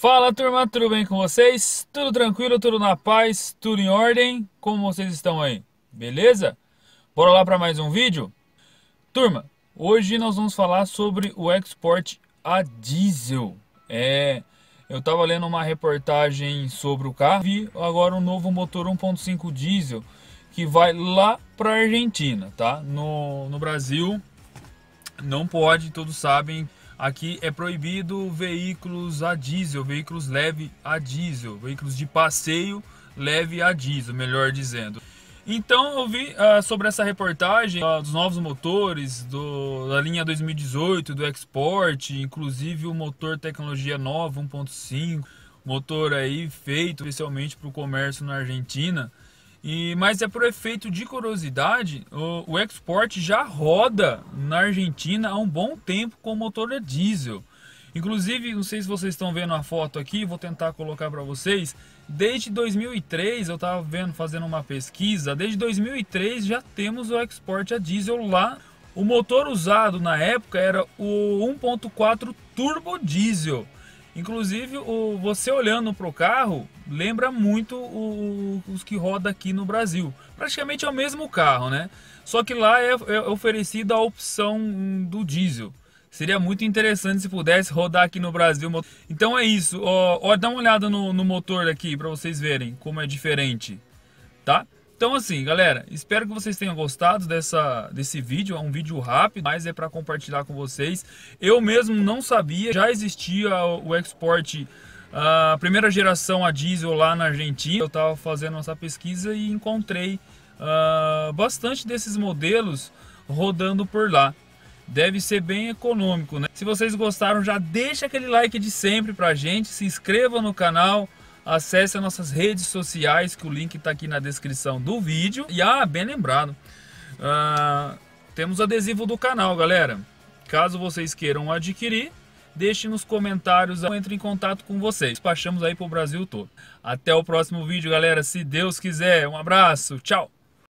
Fala turma, tudo bem com vocês? Tudo tranquilo, tudo na paz, tudo em ordem? Como vocês estão aí? Beleza? Bora lá para mais um vídeo? Turma, hoje nós vamos falar sobre o export a diesel. É, eu estava lendo uma reportagem sobre o carro, vi agora um novo motor 1.5 diesel que vai lá para Argentina, tá? No, no Brasil não pode, todos sabem Aqui é proibido veículos a diesel, veículos leve a diesel, veículos de passeio leve a diesel, melhor dizendo. Então eu vi ah, sobre essa reportagem ah, dos novos motores, do, da linha 2018, do Export, inclusive o motor tecnologia nova 1.5, motor aí feito especialmente para o comércio na Argentina. E, mas é por efeito de curiosidade, o, o Export já roda na Argentina há um bom tempo com motor a diesel. Inclusive, não sei se vocês estão vendo a foto aqui, vou tentar colocar para vocês. Desde 2003, eu estava vendo, fazendo uma pesquisa, desde 2003 já temos o Export a diesel lá. O motor usado na época era o 1.4 turbo diesel. Inclusive, o, você olhando para o carro, lembra muito o, os que roda aqui no Brasil. Praticamente é o mesmo carro, né? Só que lá é, é oferecida a opção do diesel. Seria muito interessante se pudesse rodar aqui no Brasil. Então é isso. Ó, ó dá uma olhada no, no motor aqui para vocês verem como é diferente, tá? Então assim, galera, espero que vocês tenham gostado dessa, desse vídeo. É um vídeo rápido, mas é para compartilhar com vocês. Eu mesmo não sabia, já existia o export a primeira geração a diesel lá na Argentina. Eu estava fazendo essa pesquisa e encontrei uh, bastante desses modelos rodando por lá. Deve ser bem econômico, né? Se vocês gostaram, já deixa aquele like de sempre pra gente, se inscreva no canal, acesse as nossas redes sociais, que o link está aqui na descrição do vídeo. E ah, bem lembrado, ah, temos adesivo do canal, galera. Caso vocês queiram adquirir, deixe nos comentários, eu entre em contato com vocês. Despachamos aí para o Brasil todo. Até o próximo vídeo, galera. Se Deus quiser, um abraço, tchau!